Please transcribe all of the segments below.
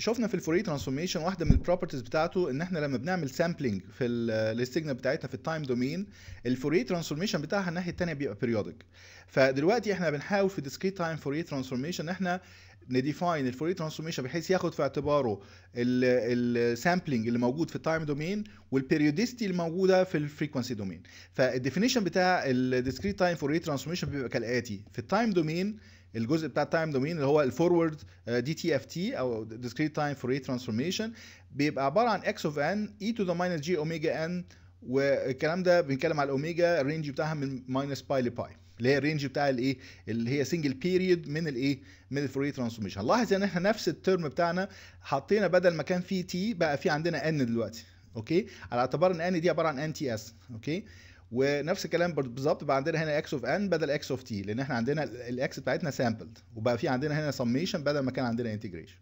شفنا في الفوري ترانسفورميشن واحده من البروبرتيز بتاعته ان احنا لما بنعمل سامبلنج في السيجنال بتاعتها في التايم دومين الفوري ترانسفورميشن بتاعها الناحيه الثانيه بيبقى بيريودك فدلوقتي احنا بنحاول في ديسكريت تايم فوري ترانسفورميشن احنا نديفاين الفوري ترانسفورميشن بحيث ياخد في اعتباره السامبلنج اللي موجود في التايم دومين والبيريوديستي اللي موجوده في الفريكونسي دومين فالديفينيشن بتاع الديسكريت تايم فوري ترانسفورميشن بيبقى كالاتي في التايم دومين الجزء بتاع التايم دومين اللي هو الفورورد دي تي اف تي او ديسكريت تايم فور ايه ترانسفورميشن بيبقى عباره عن اكس اوف ان اي تو ذا ماينس جي اوميجا ان والكلام ده بنتكلم على الاوميجا الرينج بتاعها من ماينس باي لباي اللي هي الرينج بتاع الايه اللي هي سنجل بيريد من الايه من الفوري ترانسفورميشن لاحظ ان احنا نفس الترم بتاعنا حطينا بدل ما كان في تي بقى في عندنا ان دلوقتي اوكي على اعتبار ان ان دي عباره عن ان تي اس اوكي ونفس الكلام بالظبط بقى عندنا هنا اكس اوف ان بدل اكس اوف تي لان احنا عندنا الاكس بتاعتنا سامبلد وبقى في عندنا هنا سميشن بدل ما كان عندنا انتجريشن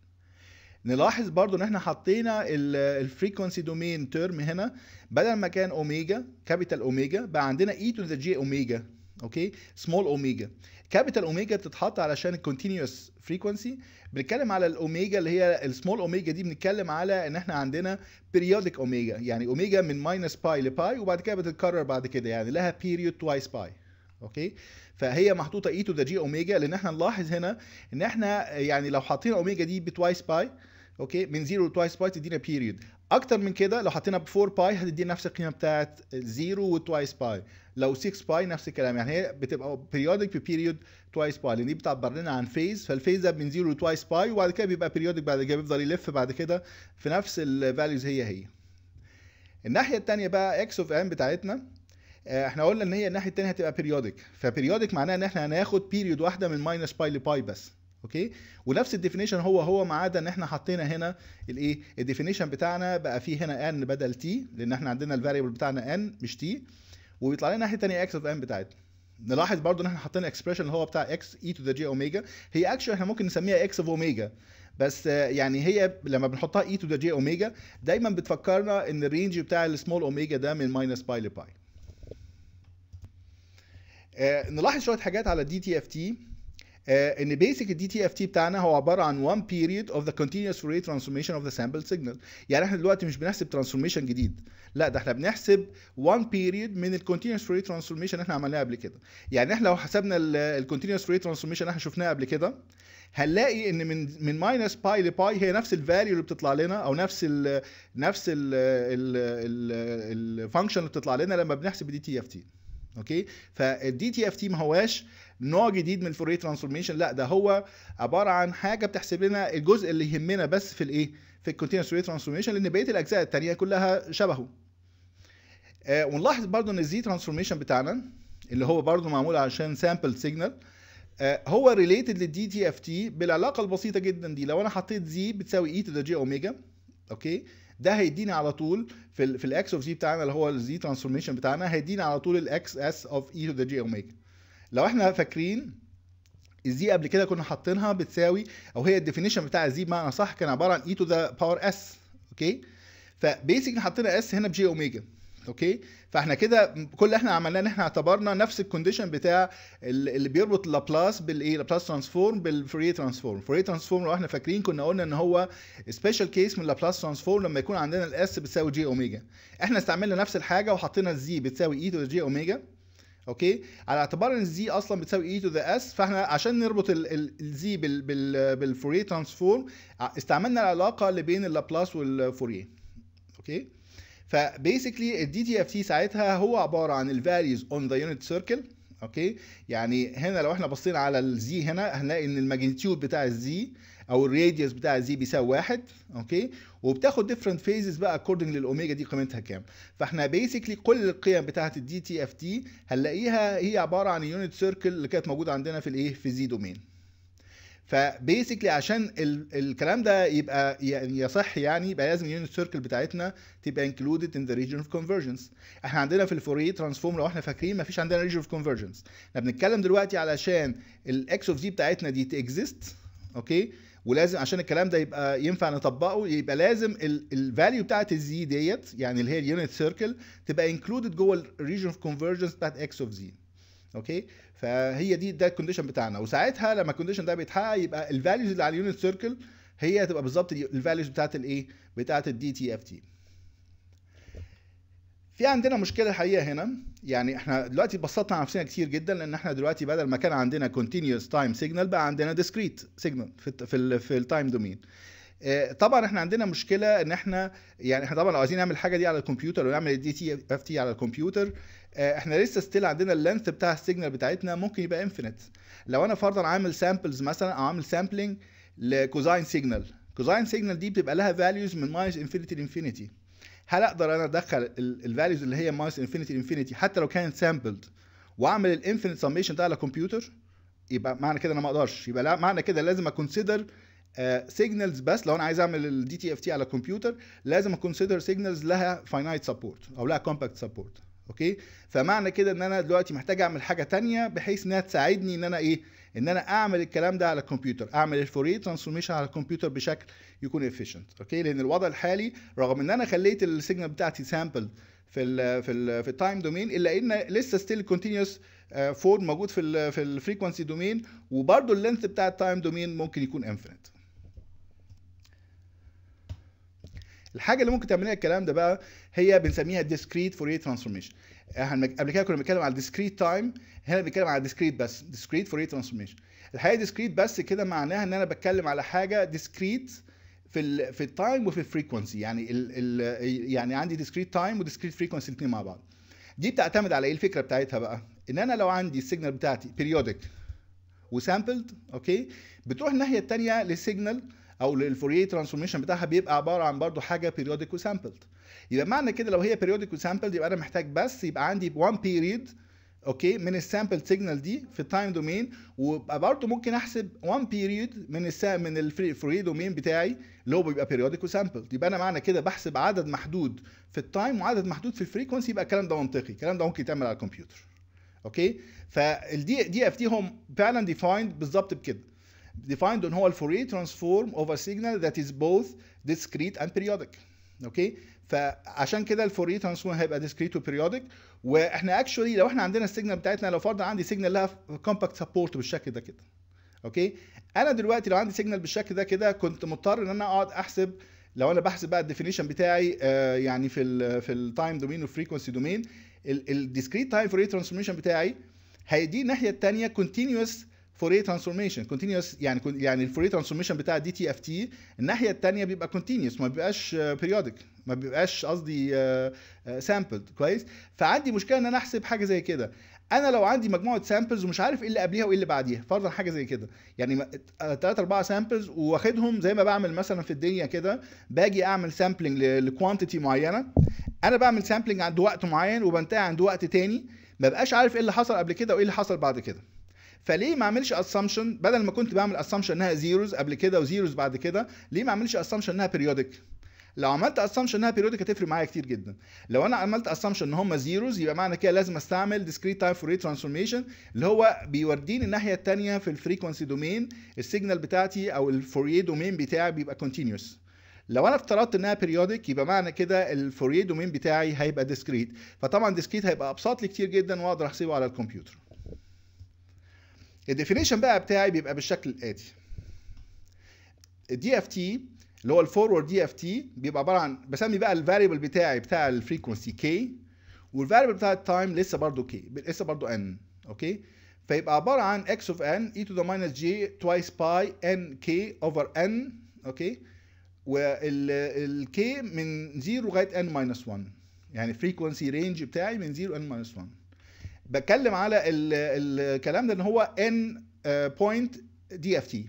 نلاحظ برضو ان احنا حطينا الفريكونسي دومين تيرم هنا بدل ما كان اوميجا كابيتال اوميجا بقى عندنا اي تو ذا جي اوميجا اوكي سمول اوميجا كابيتال اوميجا بتتحط علشان الكونتينيوس فريكونسي بنتكلم على الاوميجا اللي هي السمول اوميجا دي بنتكلم على ان احنا عندنا بيريودك اوميجا يعني اوميجا من ماينس باي لباي وبعد كده بتتكرر بعد كده يعني لها بيريود توايس باي اوكي فهي محطوطه اي تو ذا جي اوميجا لان احنا نلاحظ هنا ان احنا يعني لو حاطين اوميجا دي بتوايس باي اوكي من زيرو لتوايس باي تدينا بيريود اكتر من كده لو حطينا ب 4 باي هتدي نفس القيمه بتاعت 0 وتوايس باي لو 6 باي نفس الكلام يعني هي بتبقى بيريودك ببيريود توايس باي لان دي بتعبر لنا عن فيز فالفيز ده من 0 لتوايس باي وبعد كده بيبقى بيريودك بعد كده بيفضل يلف بعد كده في نفس الفاليوز هي هي الناحيه الثانيه بقى اكس اوف ام بتاعتنا آه، احنا قلنا ان هي الناحيه الثانيه هتبقى بيريودك فبيريودك معناها ان احنا هناخد بيريود واحده من ماينس باي لباي بس اوكي ونفس الديفينيشن هو هو ما عدا ان احنا حطينا هنا الايه الديفينيشن بتاعنا بقى فيه هنا ان بدل تي لان احنا عندنا الفاريبل بتاعنا ان مش تي وبيطلع لنا الناحيه الثانيه اكس اوف ان بتاعتنا نلاحظ برضو ان احنا حاطين اكسبريشن اللي هو بتاع اكس اي تو ذا جي اوميجا هي اكشوال احنا ممكن نسميها اكس اوف اوميجا بس يعني هي لما بنحطها اي تو ذا جي اوميجا دايما بتفكرنا ان الرينج بتاع السمول اوميجا ده من ماينس باي لباي آه نلاحظ شويه حاجات على دي تي اف تي آه، ان بيسك الدي تي اف تي بتاعنا هو عباره عن 1 بيريد اوف ذا كونتينوس فوري ترانسفورميشن اوف ذا سامبل سيجنال يعني احنا دلوقتي مش بنحسب ترانسفورميشن جديد لا ده احنا بنحسب 1 بيريد من الكونتينوس فوري ترانسفورميشن اللي احنا عملناها قبل كده يعني احنا لو حسبنا الكونتينوس فوري ترانسفورميشن اللي احنا شفناها قبل كده هنلاقي ان من من ماينس باي لباي هي نفس الفاليو اللي بتطلع لنا او نفس ال نفس الفانكشن اللي بتطلع لنا لما بنحسب الدي تي اف تي اوكي فالدي تي اف تي ما هواش نوع جديد من الفوريه ترانسفورميشن لا ده هو عباره عن حاجه بتحسب لنا الجزء اللي يهمنا بس في الايه في الكونتينوس فوريه ترانسفورميشن لان بقيه الاجزاء الثانيه كلها شبهه آه ونلاحظ برضو ان الزي ترانسفورميشن بتاعنا اللي هو برضو معمول عشان سامبل سيجنال آه هو ريليتد للدي تي اف تي بالعلاقه البسيطه جدا دي لو انا حطيت زي بتساوي اي تو ذا جي اوميجا اوكي ده هيديني على طول في في الاكس اوف زي بتاعنا اللي هو الزي ترانسفورميشن بتاعنا هيديني على طول الاكس اس اوف اي تو ذا جي اوميجا لو احنا فاكرين الزي قبل كده كنا حاطينها بتساوي او هي الديفينيشن بتاع الزي بمعنى صح كان عباره عن اي تو ذا باور اس اوكي فبيسك حطينا اس هنا بجي اوميجا اوكي فاحنا كده كل اللي احنا عملناه ان احنا اعتبرنا نفس الكونديشن بتاع اللي بيربط لابلاس بالايه لابلاس ترانسفورم بالفوريه ترانسفورم فوريه ترانسفورم لو احنا فاكرين كنا قلنا ان هو سبيشال كيس من لابلاس ترانسفورم لما يكون عندنا الاس بتساوي جي اوميجا احنا استعملنا نفس الحاجه وحطينا الزي بتساوي اي تو جي اوميجا اوكي على اعتبار ان الزي اصلا بتساوي اي تو ذا اس فاحنا عشان نربط الزي بالفوريه ترانسفورم استعملنا العلاقه اللي بين اللابلاس والفوريه اوكي فبيسكلي الدي تي اف تي ساعتها هو عباره عن الفاليوز اون ذا يونت سيركل اوكي يعني هنا لو احنا بصينا على الزي هنا هنلاقي ان الماجنتيود بتاع الزي او الراديوس بتاع زي بيساوي واحد اوكي وبتاخد ديفرنت فيزز بقى اكوردنج للاوميجا دي قيمتها كام فاحنا بيسكلي كل القيم بتاعه الدي تي اف تي هنلاقيها هي عباره عن يونت سيركل اللي كانت موجوده عندنا في الايه في زي دومين فبيسكلي عشان ال الكلام ده يبقى يعني يصح يعني يبقى لازم اليونت سيركل بتاعتنا تبقى انكلودد ان ذا ريجن اوف كونفرجنس احنا عندنا في الفوريه ترانسفورم لو احنا فاكرين ما فيش عندنا ريجن اوف كونفرجنس احنا بنتكلم دلوقتي علشان الاكس اوف زي بتاعتنا دي تكزيست اوكي ولازم عشان الكلام ده يبقى ينفع نطبقه يبقى لازم الفاليو بتاعت الزي ديت يعني اللي هي اليونت سيركل تبقى انكلودد جوه الريجن اوف كونفرجنس بتاعت اكس اوف زي اوكي فهي دي ده الكونديشن بتاعنا وساعتها لما الكونديشن ده بيتحقق يبقى الفاليوز اللي على اليونت سيركل هي تبقى بالظبط الفاليوز بتاعت الايه بتاعت الدي تي اف تي في عندنا مشكله حقيقه هنا يعني احنا دلوقتي بسطنا على نفسنا كتير جدا لان احنا دلوقتي بدل ما كان عندنا كونتينيوس تايم سيجنال بقى عندنا ديسكريت سيجنال في في, في التايم آه، دومين طبعا احنا عندنا مشكله ان احنا يعني احنا طبعا لو عايزين نعمل الحاجه دي على الكمبيوتر ونعمل الدي تي اف تي على الكمبيوتر آه، احنا لسه ستيل عندنا اللينث بتاع السيجنال بتاعتنا ممكن يبقى انفينيت لو انا فرضا عامل سامبلز مثلا او عامل سامبلينج لكوزاين سيجنال كوزاين سيجنال دي بتبقى لها فاليوز من ماينس انفينيتي لانفينيتي هل اقدر انا ادخل الفاليوز اللي هي ماينس انفينيتي انفينيتي حتى لو كانت سامبلد واعمل الانفينيت سميشن ده على كمبيوتر يبقى معنى كده انا ما اقدرش يبقى لا معنى كده لازم اكونسيدر سيجنالز uh, بس لو انا عايز اعمل الدي تي اف تي على كمبيوتر لازم اكونسيدر سيجنالز لها فاينايت سبورت او لها كومباكت سبورت اوكي فمعنى كده ان انا دلوقتي محتاج اعمل حاجه تانية بحيث انها تساعدني ان انا ايه ان انا اعمل الكلام ده على الكمبيوتر اعمل الفوري ترانسفورميشن على الكمبيوتر بشكل يكون افيشنت اوكي لان الوضع الحالي رغم ان انا خليت السيجنال بتاعتي سامبل في الـ في الـ في التايم دومين الا ان لسه ستيل كونتينوس فورد موجود في الـ في الفريكونسي دومين وبرده اللينث بتاع التايم دومين ممكن يكون انفينيت الحاجه اللي ممكن تعملها الكلام ده بقى هي بنسميها ديسكريت فوريه ترانسفورميشن احنا قبل كده كنا بنتكلم على ديسكريت تايم هنا بنتكلم على ديسكريت بس ديسكريت فوريه ترانسفورميشن الحقيقه ديسكريت بس كده معناها ان انا بتكلم على حاجه ديسكريت في الـ في التايم وفي الفريكونسي يعني ال ال يعني عندي ديسكريت تايم وديسكريت فريكونسي الاثنين مع بعض دي بتعتمد على ايه الفكره بتاعتها بقى ان انا لو عندي السيجنال بتاعتي بيريودك وسامبلد اوكي بتروح الناحيه الثانيه لسيجنال او الفوريه ترانسفورميشن بتاعها بيبقى عباره عن برضو حاجه بيريوديك وسامبلد يبقى معنى كده لو هي بيريوديك وسامبلد يبقى انا محتاج بس يبقى عندي 1 بيريد اوكي من السامبل سيجنال دي في التايم دومين ويبقى برضو ممكن احسب 1 بيريد من السا من الفري دومين بتاعي اللي هو بيبقى بيريوديك وسامبل يبقى انا معنى كده بحسب عدد محدود في التايم وعدد محدود في الفريكونسي يبقى الكلام ده منطقي الكلام ده ممكن يتعمل على الكمبيوتر اوكي فالدي دي اف تي هم فعلا ديفايند بالظبط بكده ديفايند ان هو الفوريه ترانسفورم اوف ا سيجنال ذات از بوث ديسكريت اند بيريودك اوكي فعشان كده الفوريه ترانسفورم هيبقى ديسكريت وبيريودك واحنا اكشولي لو احنا عندنا السيجنال بتاعتنا لو فرضا عندي سيجنال لها كومباكت سبورت بالشكل ده كده اوكي انا دلوقتي لو عندي سيجنال بالشكل ده كده كنت مضطر ان انا اقعد احسب لو انا بحسب بقى الديفينيشن بتاعي آه يعني في الـ في التايم دومين والفريكونسي دومين الديسكريت تايم فوريه ترانسفورميشن بتاعي هيدي الناحيه الثانيه كونتينوس فوريه ترانسفورميشن كونتينوس يعني يعني الفوريه ترانسفورميشن بتاع دي تي اف تي الناحيه الثانيه بيبقى كونتينوس ما بيبقاش بيريودك آه، ما بيبقاش قصدي سامبلد آه، آه، كويس فعندي مشكله ان انا احسب حاجه زي كده انا لو عندي مجموعه سامبلز ومش عارف ايه اللي قبليها وايه اللي بعديها فرضا حاجه زي كده يعني 3 4 سامبلز واخدهم زي ما بعمل مثلا في الدنيا كده باجي اعمل سامبلنج لكوانتيتي معينه انا بعمل سامبلنج عند وقت معين وبنتهي عند وقت تاني ما بقاش عارف ايه اللي حصل قبل كده وايه اللي حصل بعد كده فليه ما اعملش اسامبشن بدل ما كنت بعمل اسامبشن انها زيروز قبل كده وزيروز بعد كده ليه ما اعملش اسامبشن انها بيريودك لو عملت اسامبشن انها بيريودك هتفرق معايا كتير جدا لو انا عملت اسامبشن ان هم زيروز يبقى معنى كده لازم استعمل discrete تايم فوريه ترانسفورميشن اللي هو بيوديني الناحيه الثانيه في الفريكوانسي دومين السيجنال بتاعتي او الفوريه دومين بتاعي بيبقى كونتينوس لو انا افترضت انها بيريودك يبقى معنى كده الفوريه دومين بتاعي هيبقى ديسكريت فطبعا ديسكريت هيبقى ابسط لي كتير جدا واقدر احسبه على الكمبيوتر الديفينيشن بقى بتاعي بيبقى بالشكل الاتي الدي اف تي اللي هو الفورورد دي اف تي بيبقى عباره عن بسمي بقى الفاريبل بتاعي بتاع الفريكونسي كي والفاريبل بتاع التايم لسه برضو كي لسه برضو ان اوكي فيبقى عباره عن x of n e to the minus j توايس باي ان كي over n اوكي والk من 0 لغايه n minus 1 يعني الفريكونسي رينج بتاعي من 0 n minus 1 بتكلم على الكلام ده ان هو ان بوينت دي اف تي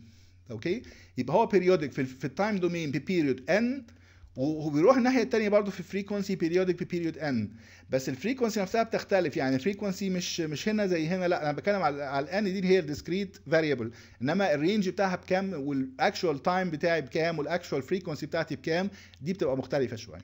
اوكي يبقى هو بيريودك في, في التايم دومين ببيريود ان وبيروح الناحيه الثانيه برضه في فريكونسي بيريودك ببيريود ان بس الفريكونسي نفسها بتختلف يعني الفريكونسي مش مش هنا زي هنا لا انا بتكلم على على الان دي اللي هي الديسكريت فاريبل انما الرينج بتاعها بكام والاكشوال تايم بتاعي بكام والاكشوال فريكونسي بتاعتي بكام دي بتبقى مختلفه شويه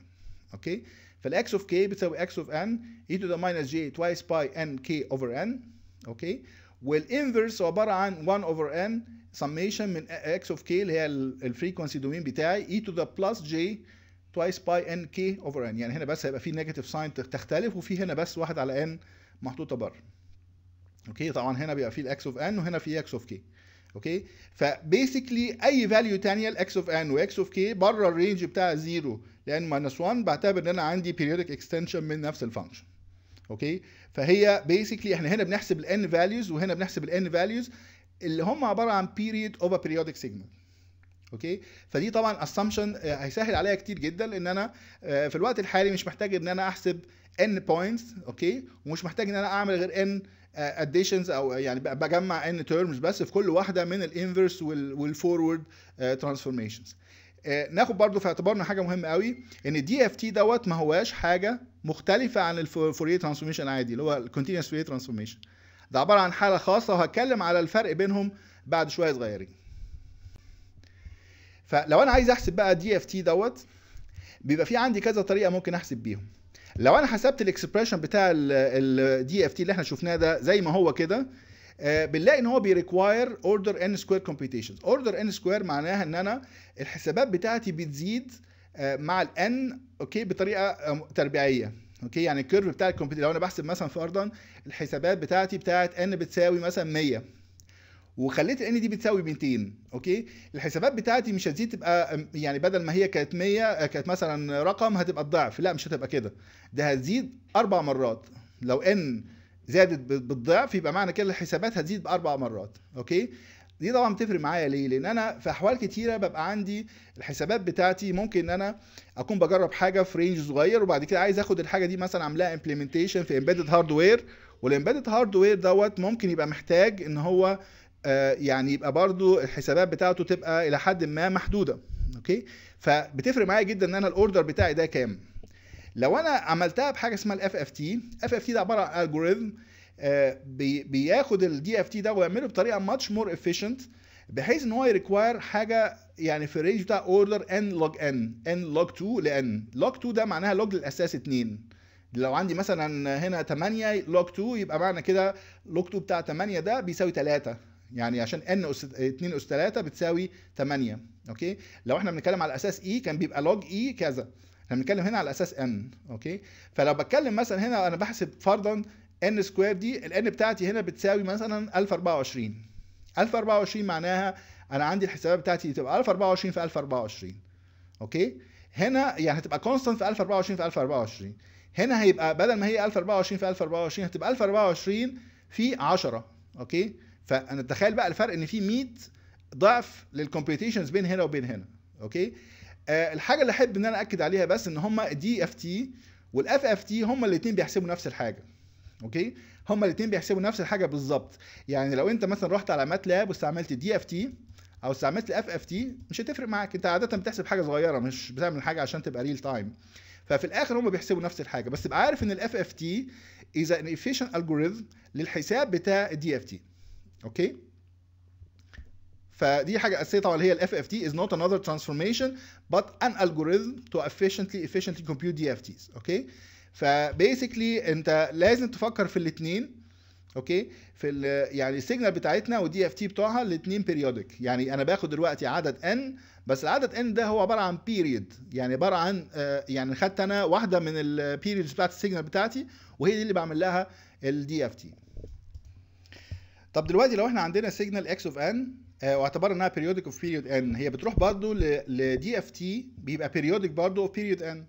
اوكي فالاكس اوف كي بتساوي اكس اوف ان اي تو ذا ماينس جي توايس باي ان كي اوفر ان اوكي والانفرس عباره عن 1 اوفر ان سميشن من اكس اوف كي اللي هي الفريكونسي دومين بتاعي اي تو ذا بلس جي توايس باي ان كي اوفر ان يعني هنا بس هيبقى في نيجاتيف ساين تختلف وفي هنا بس واحد على ان محطوطه بره اوكي طبعا هنا بيبقى في الاكس اوف ان وهنا في اكس اوف كي اوكي فبيسكلي اي فاليو ثانيه الاكس اوف ان واكس اوف كي بره الرينج بتاع 0 لان ماينس 1 بعتبر ان انا عندي بيريودك اكستنشن من نفس الفانكشن اوكي فهي بيسكلي احنا هنا بنحسب الان فاليوز وهنا بنحسب الان فاليوز اللي هم عباره عن بيريد اوفر بيريودك سيجمنت اوكي فدي طبعا اسامبشن آه، هيسهل عليا كتير جدا ان انا آه، في الوقت الحالي مش محتاج ان انا احسب ان بوينتس اوكي ومش محتاج ان انا اعمل غير ان اديشنز آه، او يعني بجمع ان تيرمز بس في كل واحده من الانفرس والفورورد ترانسفورميشنز آه، ناخد برضو في اعتبارنا حاجه مهمه قوي ان الدي اف تي دوت ما هواش حاجه مختلفه عن الفوريه ترانسفورميشن عادي اللي هو الكونتينوس فوريه ترانسفورميشن ده عباره عن حاله خاصه وهتكلم على الفرق بينهم بعد شويه صغيرين فلو انا عايز احسب بقى دي اف تي دوت بيبقى في عندي كذا طريقه ممكن احسب بيهم لو انا حسبت الاكسبريشن بتاع الدي اف تي اللي احنا شفناه ده زي ما هو كده آه، بنلاقي ان هو بيريكواير اوردر ان سكوير كومبيتيشنز اوردر ان سكوير معناها ان انا الحسابات بتاعتي بتزيد آه، مع الان اوكي بطريقه آه، تربيعيه اوكي يعني الكيرف بتاع الكمبيوتر لو انا بحسب مثلا فرضا الحسابات بتاعتي بتاعت ان بتساوي مثلا 100 وخليت ان دي بتساوي 200 اوكي الحسابات بتاعتي مش هتزيد تبقى يعني بدل ما هي كانت 100 كانت مثلا رقم هتبقى الضعف لا مش هتبقى كده ده هتزيد اربع مرات لو ان زادت بالضعف يبقى معنى كده الحسابات هتزيد باربع مرات اوكي دي طبعا بتفرق معايا ليه لان انا في احوال كتيره ببقى عندي الحسابات بتاعتي ممكن ان انا اكون بجرب حاجه في رينج صغير وبعد كده عايز اخد الحاجه دي مثلا اعملها امبلمنتيشن في امبيدد هاردوير والامبيدد هاردوير دوت ممكن يبقى محتاج ان هو آه، يعني يبقى برضو الحسابات بتاعته تبقى الى حد ما محدوده اوكي فبتفرق معايا جدا ان انا الاوردر بتاعي ده كام لو انا عملتها بحاجه اسمها الاف اف تي اف اف تي ده عباره عن الجوريزم آه، بياخد الدي اف تي ده ويعمله بطريقه ماتش مور افيشنت بحيث ان هو يريكواير حاجه يعني في الرينج بتاع اوردر ان لوج ان ان لوج 2 لان لوج 2 ده معناها لوج للاساس 2 لو عندي مثلا هنا 8 لوج 2 يبقى معنى كده لوج 2 بتاع 8 ده بيساوي 3 يعني عشان ان أس 2 اس 3 بتساوي 8 اوكي لو احنا بنتكلم على اساس اي e كان بيبقى لوج اي e كذا احنا بنتكلم هنا على اساس ان اوكي فلو بتكلم مثلا هنا انا بحسب فرضا ان سكوير دي الان بتاعتي هنا بتساوي مثلا 1024 1024 معناها انا عندي الحسابات بتاعتي تبقى 1024 في 1024 اوكي هنا يعني هتبقى كونستانت في 1024 في 1024 هنا هيبقى بدل ما هي 1024 في 1024 هتبقى 1024 في 10 اوكي فانا تخيل بقى الفرق ان في 100 ضعف للكمبيوتيشنز بين هنا وبين هنا اوكي آه، الحاجه اللي احب ان انا اكد عليها بس ان هما الدي اف تي والاف اف تي هما الاثنين بيحسبوا نفس الحاجه اوكي هما الاثنين بيحسبوا نفس الحاجه بالظبط يعني لو انت مثلا رحت على ماتلاب واستعملت دي اف تي او استعملت الاف اف تي مش هتفرق معاك انت عاده بتحسب حاجه صغيره مش بتعمل حاجه عشان تبقى ريل تايم ففي الاخر هم بيحسبوا نفس الحاجه بس تبقى عارف ان الاف اف تي از ان efficient algorithm للحساب بتاع الدي اف تي اوكي فدي حاجه اساسيه طبعا اللي هي الاف اف تي is not another transformation but an algorithm to efficiently efficiently compute DFTs اوكي فبيسكلي انت لازم تفكر في الاثنين اوكي في الـ يعني السيجنال بتاعتنا والدي اف تي بتوعها الاثنين بيريودك يعني انا باخد دلوقتي عدد ان بس العدد ان ده هو عباره عن بيريد يعني عباره عن آه، يعني خدت انا واحده من البيريدز بتاعت السيجنال بتاعتي وهي دي اللي بعمل لها الدي اف تي طب دلوقتي لو احنا عندنا سيجنال اكس اوف ان آه، واعتبر انها بيريودك اوف بيريود ان هي بتروح برضو لدي اف تي بيبقى بيريودك برضو اوف بيريود ان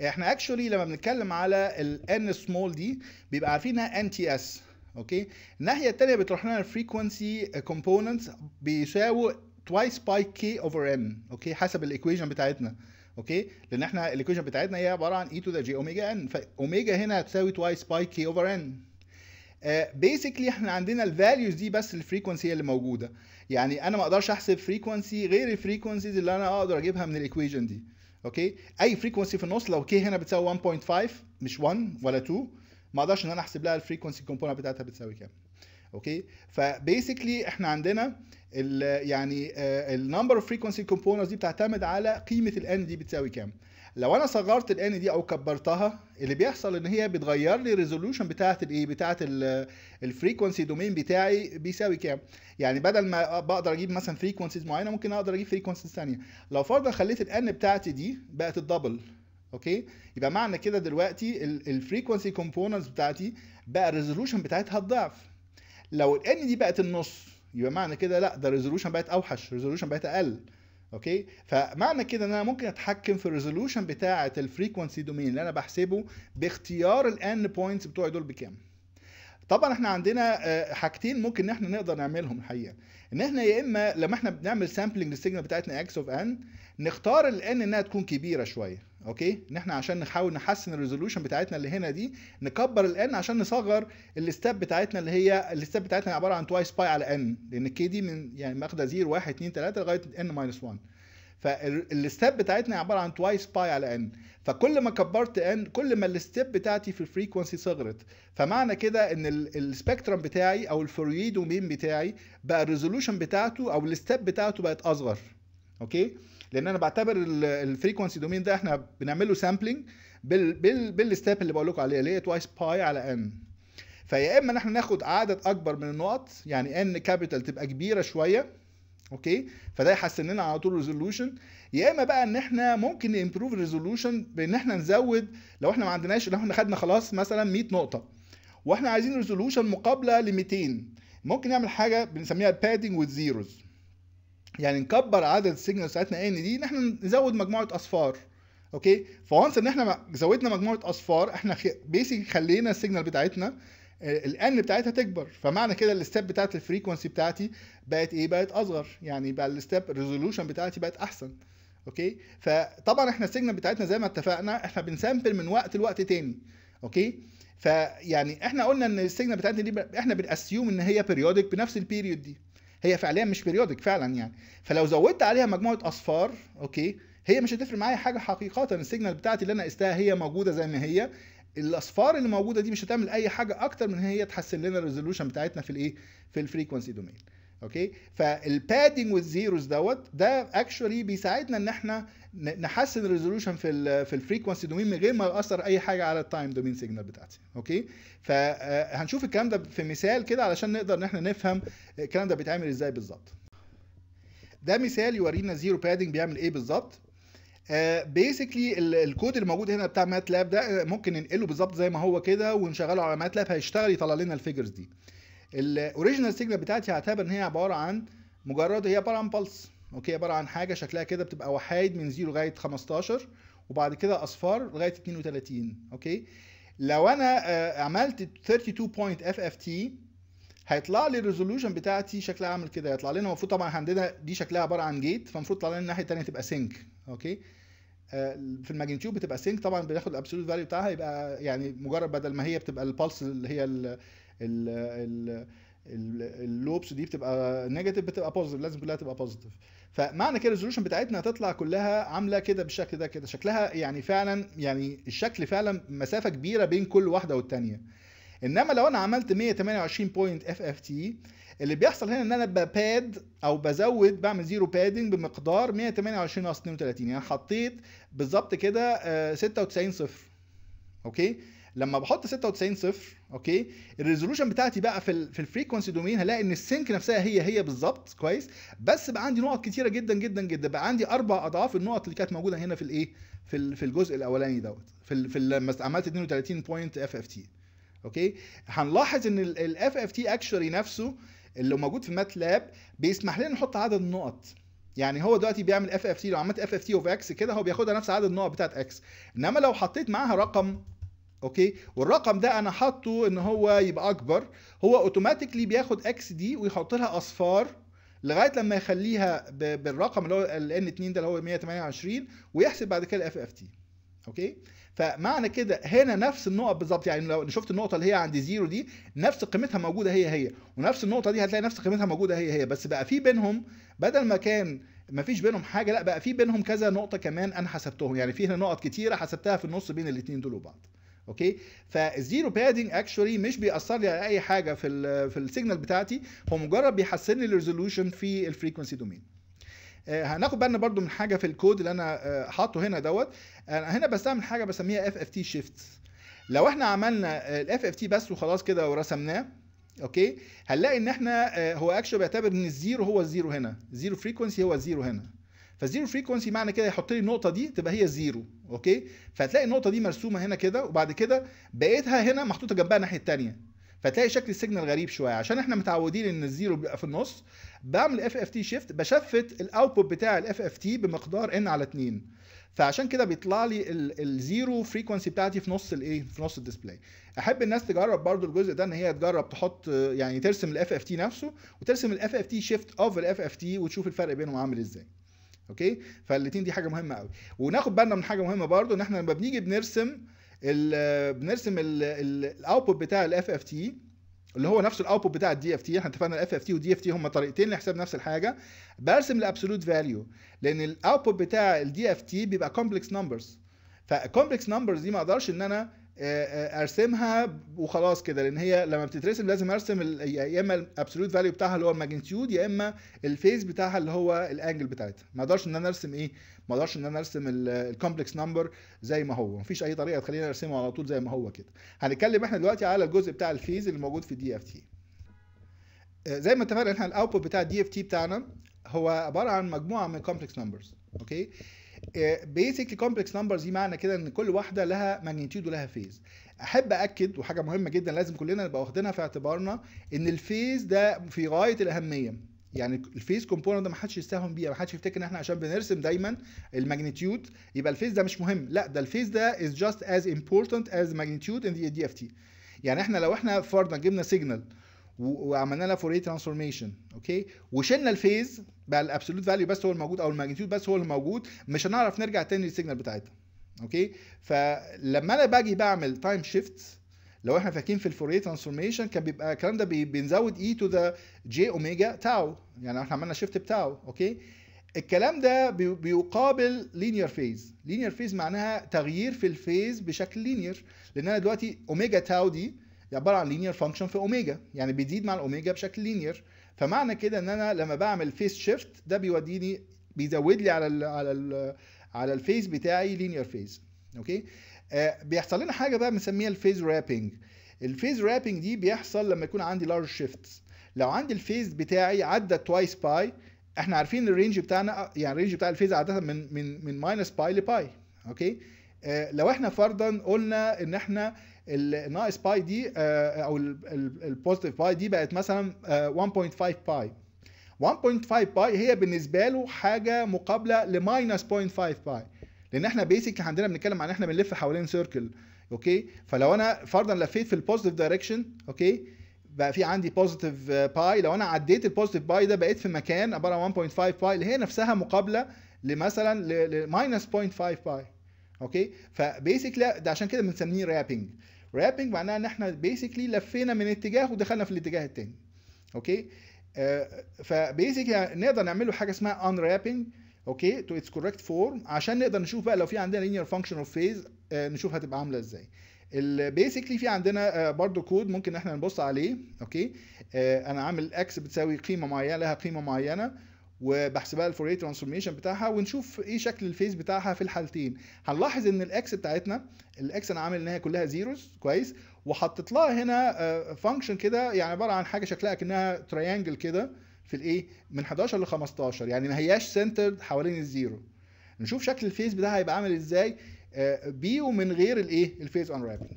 احنا اكشولي لما بنتكلم على الان سمول دي بيبقى عارفينها ان تي اس اوكي الناحيه الثانيه بتروح لنا الفريكونسي كومبوننت بيساوي توايس باي كي اوفر ان اوكي حسب الايكويشن بتاعتنا اوكي لان احنا الايكويشن بتاعتنا هي عباره عن اي تو ذا جي اوميجا ان فاوميجا هنا هتساوي توايس باي كي اوفر ان بيسكلي احنا عندنا الفاليوز دي بس الفريكونسي اللي موجوده يعني انا ما اقدرش احسب فريكونسي غير الفريكونسيز اللي انا اقدر اجيبها من الايكويشن دي اوكي اي فريكونسي في النص لو كي هنا بتساوي 1.5 مش 1 ولا 2 ما اقدرش ان انا احسب لها الفريكونسي كومبوننت بتاعتها بتساوي كام اوكي فبيسكلي احنا عندنا ال يعني النمبر اوف فريكونسي كومبوننتس دي بتعتمد على قيمه الان دي بتساوي كام لو انا صغرت الان دي او كبرتها اللي بيحصل ان هي بتغير لي الريزولوشن بتاعه الايه بتاعه الفريكونسي دومين بتاعي بيساوي كام يعني بدل ما بقدر اجيب مثلا فريكونسيز معينه ممكن اقدر اجيب فريكونسيز ثانيه لو فرضا خليت الان بتاعتي دي بقت الدبل اوكي يبقى معنى كده دلوقتي الفريكونسي كومبوننتس بتاعتي بقى الريزولوشن بتاعتها الضعف لو الان دي بقت النص يبقى معنى كده لا ده الريزولوشن بقت اوحش الريزولوشن بقت اقل اوكي فمعنى كده ان انا ممكن اتحكم في الريزولوشن بتاعه الفريكوانسي دومين اللي انا بحسبه باختيار الان بوينتس بتوعي دول بكام طبعا احنا عندنا آه، حاجتين ممكن ان احنا نقدر نعملهم الحقيقه ان احنا يا اما لما احنا بنعمل سامبلنج للسيجنال بتاعتنا اكس اوف ان نختار الان انها تكون كبيره شويه اوكي ان احنا عشان نحاول نحسن الريزولوشن بتاعتنا اللي هنا دي نكبر الان عشان نصغر الستاب بتاعتنا اللي هي الستاب بتاعتنا عباره عن توايس باي على ان لان الكي دي من يعني ماخده 0 1 2 3 لغايه ان ماينس 1 فالستاب بتاعتنا عباره عن توايس باي على ان فكل ما كبرت ان كل ما الستيب بتاعتي في الفريكونسي صغرت فمعنى كده ان السبيكترم بتاعي او الفوريه دومين بتاعي بقى الريزولوشن بتاعته او الستيب بتاعته بقت اصغر اوكي لان انا بعتبر الفريكونسي دومين ده احنا بنعمل له سامبلنج بال بالستيب اللي بقول لكم عليها اللي هي توايس باي على ان فيا اما ان احنا ناخد عدد اكبر من النقط يعني ان كابيتال تبقى كبيره شويه اوكي فده يحسن لنا على طول ريزولوشن يا اما بقى ان احنا ممكن امبروف الريزولوشن بان احنا نزود لو احنا ما عندناش لو احنا خدنا خلاص مثلا 100 نقطه واحنا عايزين ريزولوشن مقابله ل 200 ممكن نعمل حاجه بنسميها بادنج وذ زيروز يعني نكبر عدد السيجنال بتاعتنا ايه، ان دي ان احنا نزود مجموعه اصفار اوكي فوانس ان احنا زودنا مجموعه اصفار احنا بيسك خلينا السيجنال بتاعتنا آه، الان بتاعتها تكبر فمعنى كده الستيب بتاعت الفريكونسي بتاعتي بقت ايه بقت اصغر يعني بقى الستيب ريزولوشن بتاعتي بقت احسن اوكي فطبعا احنا السيجنال بتاعتنا زي ما اتفقنا احنا بنسامبل من وقت لوقت تاني اوكي فيعني احنا قلنا ان السيجنال بتاعتنا دي احنا بنأسيوم ان هي بيريودك بنفس البيريود دي هي فعليا مش بيريودك فعلا يعني فلو زودت عليها مجموعه اصفار اوكي هي مش هتفرق معايا حاجه حقيقه السيجنال بتاعتي اللي انا قستها هي موجوده زي ما هي الاصفار اللي موجوده دي مش هتعمل اي حاجه اكتر من هي تحسن لنا الريزولوشن بتاعتنا في الايه في الفريكوانسي دومين اوكي فالبادنج والزيروز دوت ده اكشولي بيساعدنا ان احنا نحسن الريزولوشن في الـ في الفريكونسي دومين من غير ما ياثر اي حاجه على التايم دومين سيجنال بتاعتي اوكي فهنشوف آه، الكلام ده في مثال كده علشان نقدر ان احنا نفهم الكلام ده بيتعمل ازاي بالظبط ده مثال يورينا زيرو بادنج بيعمل ايه بالظبط بيسكلي آه، الكود اللي موجود هنا بتاع ماتلاب ده آه، ممكن ننقله بالظبط زي ما هو كده ونشغله على ماتلاب هيشتغل يطلع لنا الفيجرز دي uh, الاوريجينال سيجنال بتاعتي هعتبر ان هي عباره عن مجرد هي عباره عن بلس اوكي عباره عن حاجه شكلها كده بتبقى وحايد من 0 لغايه 15 وبعد كده اصفار لغايه 32 اوكي لو انا آه، عملت 32.fft هيطلع لي الريزولوشن بتاعتي شكلها عامل كده هيطلع لنا المفروض طبعا عندنا دي شكلها عباره عن جيت فالمفروض طالع لنا الناحيه الثانيه تبقى سينك اوكي آه، في الماجنتيود بتبقى سينك طبعا بناخد الابسولوت فاليو بتاعها يبقى يعني مجرد بدل ما هي بتبقى البلس اللي هي ال ال اللوبس دي بتبقى نيجاتيف بتبقى بوزيتيف لازم كلها تبقى بوزيتيف فمعنى كده الريزولوشن بتاعتنا هتطلع كلها عامله كده بالشكل ده كده شكلها يعني فعلا يعني الشكل فعلا مسافه كبيره بين كل واحده والثانيه انما لو انا عملت 128 بوينت اف اف تي اللي بيحصل هنا ان انا بباد او بزود بعمل زيرو بادنج بمقدار 128 ناقص 32 يعني حطيت بالظبط كده 96 آه، صفر اوكي لما بحط 96 صفر اوكي الريزولوشن بتاعتي بقى في في الفريكونسي دومين هلاقي ان السينك نفسها هي هي بالظبط كويس بس بقى عندي نقط كتيره جدا جدا جدا بقى عندي اربع اضعاف النقط اللي كانت موجوده هنا في الايه في في الجزء الاولاني دوت في في لما عملت 32 بوينت اف اف تي اوكي هنلاحظ ان الاف اف تي اكشوري نفسه اللي موجود في ماتلاب بيسمح لنا نحط عدد النقط يعني هو دلوقتي بيعمل اف اف تي لو عملت اف اف تي اوف اكس كده هو بياخدها نفس عدد النقط بتاعت اكس انما لو حطيت معاها رقم اوكي والرقم ده انا حاطه ان هو يبقى اكبر هو اوتوماتيكلي بياخد اكس دي ويحط لها اصفار لغايه لما يخليها بالرقم اللي هو الان 2 ده اللي هو 128 ويحسب بعد كده الاف اف تي اوكي فمعنى كده هنا نفس النقط بالظبط يعني لو شفت النقطه اللي هي عند زيرو دي نفس قيمتها موجوده هي هي ونفس النقطه دي هتلاقي نفس قيمتها موجوده هي هي بس بقى في بينهم بدل ما كان ما فيش بينهم حاجه لا بقى في بينهم كذا نقطه كمان انا حسبتهم يعني في هنا نقط كتيره حسبتها في النص بين الاثنين دول وبعض اوكي فالزيرو بادنج اكشولي مش بيأثر لي على اي حاجه في الـ في السيجنال بتاعتي هو مجرد بيحسن لي الريزولوشن في الفريكونسي دومين آه، هناخد بالنا برضو من حاجه في الكود اللي انا آه، حاطه هنا دوت انا هنا بستعمل حاجه بسميها اف اف تي شيفت لو احنا عملنا الاف اف تي بس وخلاص كده ورسمناه اوكي هنلاقي ان احنا آه، هو اكشولي بيعتبر ان الزيرو هو الزيرو هنا زيرو فريكونسي هو الزيرو هنا فالزيرو فريكونسي معنى كده يحط لي النقطه دي تبقى هي الزيرو اوكي فهتلاقي النقطه دي مرسومه هنا كده وبعد كده بقيتها هنا محطوطه جنبها الناحيه الثانيه فتلاقي شكل السيجنال غريب شويه عشان احنا متعودين ان الزيرو بيبقى في النص بعمل اف اف تي شيفت بشفت الاوتبوت بتاع الاف اف تي بمقدار ان على 2 فعشان كده بيطلع لي الزيرو فريكونسي بتاعتي في نص الايه في نص الديسبلاي احب الناس تجرب برضو الجزء ده ان هي تجرب تحط يعني ترسم الاف اف تي نفسه وترسم الاف اف تي شيفت اوف الاف اف تي وتشوف الفرق بينهم عامل ازاي اوكي فالاتنين دي حاجه مهمه قوي وناخد بالنا من حاجه مهمه برضو ان احنا لما بنيجي بنرسم الـ بنرسم الاوتبوت بتاع الاف اف تي اللي هو نفس الاوتبوت بتاع الدي اف تي احنا اتفقنا الاف اف تي والدي اف تي هم طريقتين لحساب نفس الحاجه برسم الابسولوت فاليو لان الاوتبوت بتاع الدي اف تي بيبقى كومبلكس نمبرز فالكومبلكس نمبرز دي ما اقدرش ان انا آه، آه، ارسمها وخلاص كده لان هي لما بتترسم لازم ارسم يا اما الابسولوت فاليو بتاعها اللي هو الماجنتيود يا اما الفيز بتاعها اللي هو الانجل بتاعتها ما اقدرش ان انا ارسم ايه ما اقدرش ان انا ارسم الكومبلكس نمبر زي ما هو مفيش اي طريقه تخليني ارسمه على طول زي ما هو كده هنتكلم احنا دلوقتي على الجزء بتاع الفيز اللي موجود في الدي اف تي زي ما اتفقنا احنا الاوتبوت بتاع الدي اف تي بتاعنا هو عباره عن مجموعه من كومبلكس نمبرز اوكي بيسكلي كومبلكس نمبرز دي معنى كده ان كل واحده لها ماجنتيود ولها فيز احب اكد وحاجه مهمه جدا لازم كلنا نبقى واخدينها في اعتبارنا ان الفيز ده في غايه الاهميه يعني الفيز كومبوننت ده ما حدش يستهون بيه ما حدش يفتكر ان احنا عشان بنرسم دايما الماجنتيود يبقى الفيز ده مش مهم لا ده الفيز ده از جاست از امبورتنت از ماجنتيود ان دي اف تي يعني احنا لو احنا فرضا جبنا سيجنال وعملنا لها فوريه ترانسفورميشن اوكي وشلنا الفيز بقى الابسولوت فاليو بس هو الموجود او الماجنتيود بس هو الموجود مش هنعرف نرجع تاني للسيجنال بتاعتها اوكي فلما انا باجي بعمل تايم شيفت لو احنا فاكرين في الفوريه ترانسفورميشن كان بيبقى الكلام ده بنزود اي تو ذا جي اوميجا تاو يعني احنا عملنا شيفت بتاو اوكي الكلام ده بيقابل لينير فيز لينير فيز معناها تغيير في الفيز بشكل لينير لان انا دلوقتي اوميجا تاو دي عباره عن لينير فانكشن في اوميجا يعني بيزيد مع الاوميجا بشكل لينير فمعنى كده ان انا لما بعمل فيس شيفت ده بيوديني بيزود لي على ال على ال على الفيز بتاعي لينير فيز اوكي آه بيحصل لنا حاجه بقى بنسميها الفيز رابنج الفيز رابنج دي بيحصل لما يكون عندي لارج شيفت لو عندي الفيز بتاعي عدى توايس باي احنا عارفين الرينج بتاعنا يعني الرينج بتاع الفيز عاده من من من ماينس باي لباي اوكي آه لو احنا فرضا قلنا ان احنا الناقص باي دي آه، آه، او البوزيتيف باي دي بقت مثلا 1.5 باي 1.5 باي هي بالنسبه له حاجه مقابله لماينس 0.5 باي لان احنا بيسكلي عندنا بنتكلم عن احنا بنلف حوالين سيركل اوكي فلو انا فرضا لفيت في البوزيتيف دايركشن اوكي بقى في عندي بوزيتيف باي آه، لو انا عديت البوزيتيف باي ده بقيت في مكان عباره 1.5 باي اللي هي نفسها مقابله لمثلا لماينس 0.5 باي اوكي فبيسكلي ده عشان كده بنسميه رابنج رابنج معناها ان احنا بيسكلي لفينا من اتجاه ودخلنا في الاتجاه التاني اوكي آه، فبيسكلي نقدر نعمل له حاجه اسمها رابنج اوكي تو اتس كوريكت فورم عشان نقدر نشوف بقى لو في عندنا لينير فانكشن اوف فيز نشوف هتبقى عامله ازاي البيسكلي في عندنا آه، برضو كود ممكن احنا نبص عليه اوكي آه، انا عامل اكس بتساوي قيمه معينه لها قيمه معينه وبحسبها الفوريه ترانسفورميشن بتاعها ونشوف ايه شكل الفيس بتاعها في الحالتين هنلاحظ ان الاكس بتاعتنا الاكس انا عامل ان هي كلها زيروز كويس وحطيت لها هنا فانكشن آه، كده يعني عباره عن حاجه شكلها كانها تريانجل كده في الايه من 11 ل 15 يعني ما هياش سنترد حوالين الزيرو نشوف شكل الفيس بتاعها هيبقى عامل ازاي بي آه، ومن غير الايه الفيز انرابنج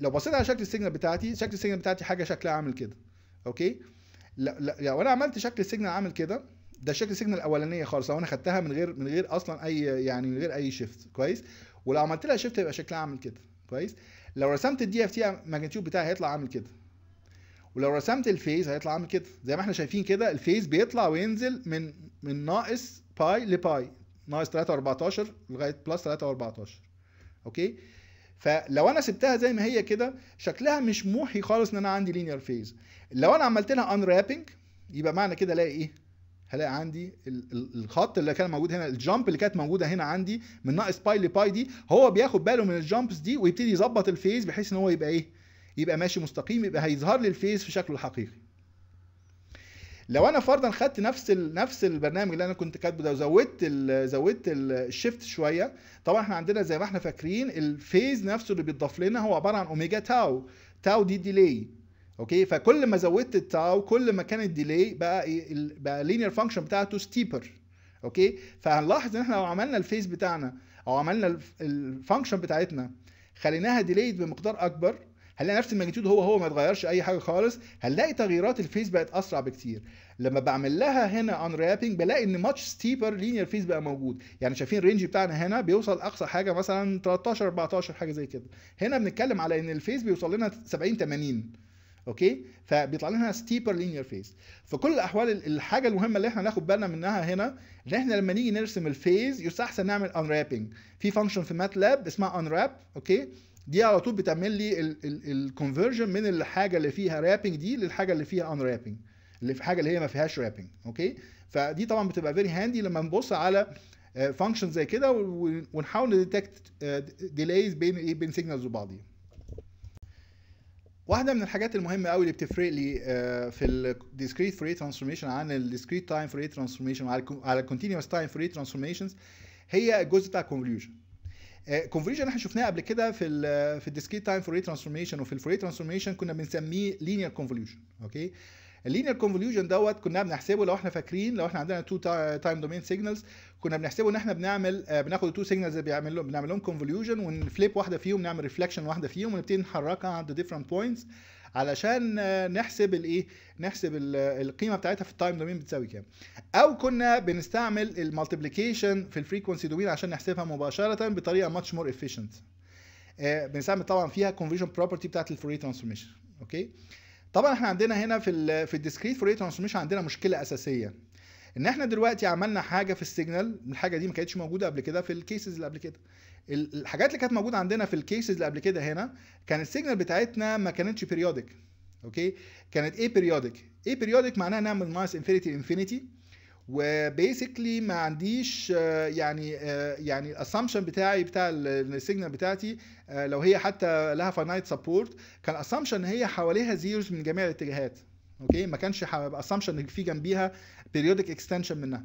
لو بصيت على شكل السيجنال بتاعتي شكل السيجنال بتاعتي حاجه شكلها عامل كده اوكي لا لا يعني وانا عملت شكل السيجنال عامل كده ده شكل سيجنال الاولانيه خالص لو انا خدتها من غير من غير اصلا اي يعني من غير اي شيفت كويس ولو عملت لها شيفت يبقى شكلها عامل كده كويس لو رسمت الدي اف تي ماجنتيود بتاعي هيطلع عامل كده ولو رسمت الفيز هيطلع عامل كده زي ما احنا شايفين كده الفيز بيطلع وينزل من من ناقص باي لباي ناقص 3 و14 لغايه بلس 3 و14 اوكي فلو انا سبتها زي ما هي كده شكلها مش موحي خالص ان انا عندي لينير فيز لو انا عملت لها انرابنج يبقى معنى كده الاقي ايه هلاقي عندي الخط اللي كان موجود هنا الجامب اللي كانت موجوده هنا عندي من ناقص باي لباي دي هو بياخد باله من الجامبس دي ويبتدي يظبط الفيز بحيث ان هو يبقى ايه يبقى ماشي مستقيم يبقى هيظهر لي الفيز في شكله الحقيقي لو انا فرضا خدت نفس ال... نفس البرنامج اللي انا كنت كاتبه ده وزودت ال... زودت الشيفت شويه طبعا احنا عندنا زي ما احنا فاكرين الفيز نفسه اللي بيتضاف لنا هو عباره عن اوميجا تاو تاو دي ديلي اوكي فكل ما زودت التاو كل ما كان الديلي بقى ايه بقى لينير فانكشن بتاعته ستيبر اوكي فهنلاحظ ان احنا لو عملنا الفيز بتاعنا او عملنا الفانكشن بتاعتنا خليناها ديليد بمقدار اكبر هنلاقي نفس الماجنتيود هو هو ما اتغيرش اي حاجه خالص هنلاقي تغييرات الفيز بقت اسرع بكتير لما بعمل لها هنا ان رابنج بلاقي ان ماتش ستيبر لينير فيز بقى موجود يعني شايفين الرينج بتاعنا هنا بيوصل اقصى حاجه مثلا 13 14 حاجه زي كده هنا بنتكلم على ان الفيز بيوصل لنا 70 80 اوكي فبيطلع لنا ستيبر لينير فيز في كل الاحوال الحاجه المهمه اللي احنا ناخد بالنا منها هنا ان احنا لما نيجي نرسم الفيز يستحسن نعمل انرابنج في فانكشن في ماتلاب اسمها انراب اوكي دي على طول بتعمل لي الكونفرجن من الحاجه اللي فيها رابنج دي للحاجه اللي فيها ان رابنج اللي في حاجه اللي هي ما فيهاش رابنج اوكي فدي طبعا بتبقى فيري هاندي لما نبص على فانكشن آه، زي كده ونحاول نديتكت ديلايز آه، بين ايه بين سيجنالز وبعضيها واحده من الحاجات المهمه قوي اللي بتفرق لي آه، في الديسكريت فوري ترانسفورميشن عن الديسكريت تايم فوري ترانسفورميشن وعلى الكونتينوس تايم فوري ترانسفورميشنز هي الجزء بتاع الكونفوليوشن كونفوليوجن آه، احنا شفناه قبل كده في الـ في الديسكريت تايم فوري ترانسفورميشن وفي الفوري ترانسفورميشن كنا بنسميه لينير كونفوليوشن اوكي اللينير كونفوليوجن دوت كنا بنحسبه لو احنا فاكرين لو احنا عندنا تو تايم دومين سيجنالز كنا بنحسبه ان احنا بنعمل آه، بناخد التو سيجنالز اللي بيعمل بنعمل لهم كونفوليوجن ونفليب واحده فيهم نعمل ريفلكشن واحده فيهم ونبتدي نحركها عند ديفرنت بوينتس علشان نحسب الايه نحسب القيمه بتاعتها في التايم دومين بتساوي كام او كنا بنستعمل المالتيبليكيشن في الفريكونسي دومين عشان نحسبها مباشره بطريقه ماتش مور افيشنت بنستعمل طبعا فيها conversion بروبرتي بتاعت الفوري ترانسفورميشن اوكي طبعا احنا عندنا هنا في الـ في الديسكريت فوري ترانسفورميشن عندنا مشكله اساسيه ان احنا دلوقتي عملنا حاجه في السيجنال الحاجه دي ما كانتش موجوده قبل كده في الكيسز اللي قبل كده الحاجات اللي كانت موجوده عندنا في الكيسز اللي قبل كده هنا كان السيجنال بتاعتنا ما كانتش بيريودك اوكي كانت ايه بيريودك ايه بيريودك معناها نعمل ماينس انفينيتي انفينيتي وبيسكلي ما عنديش آه، يعني آه، يعني الاسامبشن بتاعي بتاع السيجنال بتاعتي آه، لو هي حتى لها فاينايت سبورت كان الاسامبشن هي حواليها زيروز من جميع الاتجاهات اوكي ما كانش اسامبشن ان في جنبيها بيريودك اكستنشن منها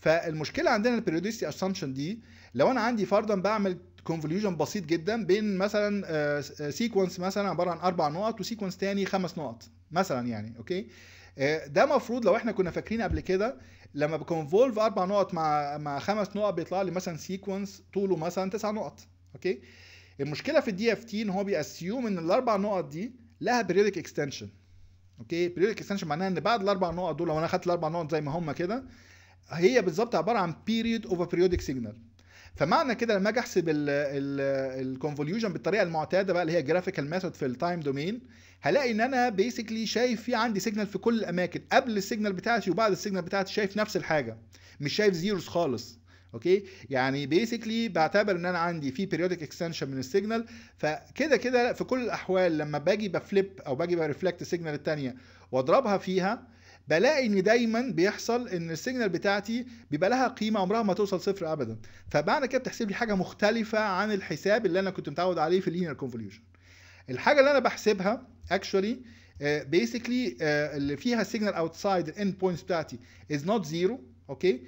فالمشكله عندنا البيريودستي اسامبشن دي لو انا عندي فرضا بعمل كونفوليوجن بسيط جدا بين مثلا سيكونس آه، آه، مثلا عباره عن اربع نقط وسيكونس تاني خمس نقط مثلا يعني اوكي آه، ده مفروض لو احنا كنا فاكرين قبل كده لما بكونفولف اربع نقط مع مع خمس نقط بيطلع لي مثلا سيكونس طوله مثلا تسع نقط اوكي المشكله في الدي اف تي ان هو بيأسيوم ان الاربع نقط دي لها بيريودك اكستنشن اوكي بيريودك اكستنشن معناها ان بعد الاربع نقط دول لو انا اخدت الاربع نقط زي ما هم كده هي بالظبط عباره عن بيريد اوف بيريودك سيجنال فمعنى كده لما اجي احسب الكونفوليوشن بالطريقه المعتاده بقى اللي هي جرافيكال ميثود في التايم دومين هلاقي ان انا بيسكلي شايف في عندي سيجنال في كل الاماكن قبل السيجنال بتاعتي وبعد السيجنال بتاعتي شايف نفس الحاجه مش شايف زيروز خالص اوكي يعني بيسكلي بعتبر ان انا عندي في بيريودك اكستنشن من السيجنال فكده كده في كل الاحوال لما باجي بفليب او باجي بريفلكت السيجنال الثانيه واضربها فيها بلاقي ان دايما بيحصل ان السيجنال بتاعتي بيبقى لها قيمه عمرها ما توصل صفر ابدا فبعد كده بتحسب لي حاجه مختلفه عن الحساب اللي انا كنت متعود عليه في اللينير كونفوليوشن الحاجه اللي انا بحسبها اكشولي آه، بيسكلي آه، اللي فيها سيجنال اوتسايد الاند بوينتس بتاعتي از نوت زيرو اوكي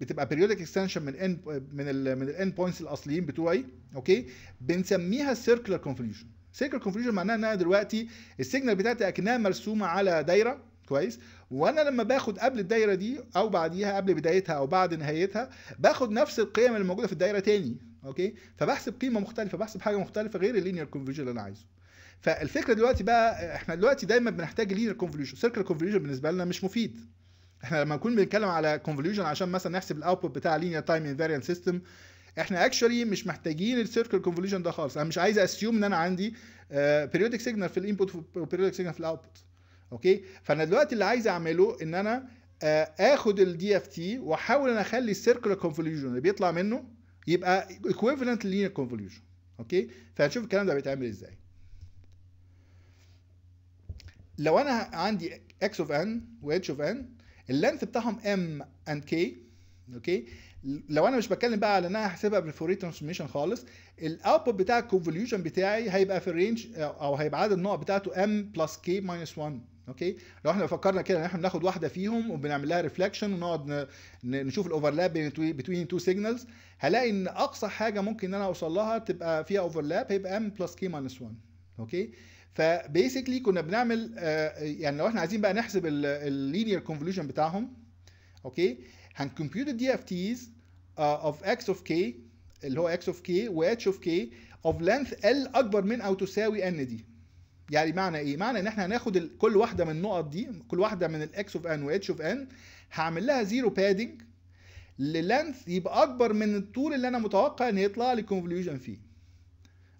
بتبقى بيريودك اكستنشن من end من الـ من الاند بوينتس الاصليين بتوعي اوكي بنسميها سيركلر كونفوليوشن سيركلر كونفوليوشن معناها ان انا دلوقتي السيجنال بتاعتي اكنها مرسومه على دايره كويس وانا لما باخد قبل الدايره دي او بعديها قبل بدايتها او بعد نهايتها باخد نفس القيم اللي موجوده في الدايره تاني اوكي فبحسب قيمه مختلفه بحسب حاجه مختلفه غير اللينير كونفوليوشن اللي انا عايزه فالفكره دلوقتي بقى احنا دلوقتي دايما بنحتاج لينير كونفوليوشن سيركل كونفوليوشن بالنسبه لنا مش مفيد احنا لما نكون بنتكلم على كونفوليوشن عشان مثلا نحسب الاوتبوت بتاع لينير تايم انفاريانت سيستم احنا اكشولي مش محتاجين السيركل كونفوليوشن ده خالص انا مش عايز اسيوم ان انا عندي بيريودك آه، سيجنال في الانبوت وبيريودك سيجنال في الاوتبوت اوكي فانا دلوقتي اللي عايز اعمله ان انا آه، اخد الدي اف تي واحاول ان اخلي السيركل كونفوليوشن اللي بيطلع منه يبقى ايكويفالنت لينير كونفوليوشن اوكي فهنشوف الكلام ده بيتعمل ازاي لو انا عندي اكس اوف ان و اوف ان n اللينث بتاعهم ام اند كي اوكي لو انا مش بتكلم بقى على ان انا هحسبها بالفوري ترانسفورميشن خالص الاوتبوت بتاع الكونفوليوشن بتاعي هيبقى في الرينج او هيبقى عدد النقط بتاعته ام بلس كي ماينس 1 اوكي لو احنا فكرنا كده ان احنا بناخد واحده فيهم وبنعمل لها ريفلكشن ونقعد نشوف الاوفرلاب بين تو سيجنالز هلاقي ان اقصى حاجه ممكن ان انا اوصل لها تبقى فيها اوفرلاب هيبقى ام بلس كي ماينس 1 اوكي فبيسكلي كنا بنعمل آه، يعني لو احنا عايزين بقى نحسب اللينير كونفوليوشن بتاعهم اوكي هنكمبيوت الدي اف تيز اوف اكس اوف كي اللي هو اكس اوف كي واتش اوف كي اوف لينث ال اكبر من او تساوي ان دي يعني معنى ايه؟ معنى ان احنا هناخد كل واحده من النقط دي كل واحده من الاكس اوف ان واتش اوف ان هعمل لها زيرو بادنج للانث يبقى اكبر من الطول اللي انا متوقع ان يطلع لي كونفليوجن فيه.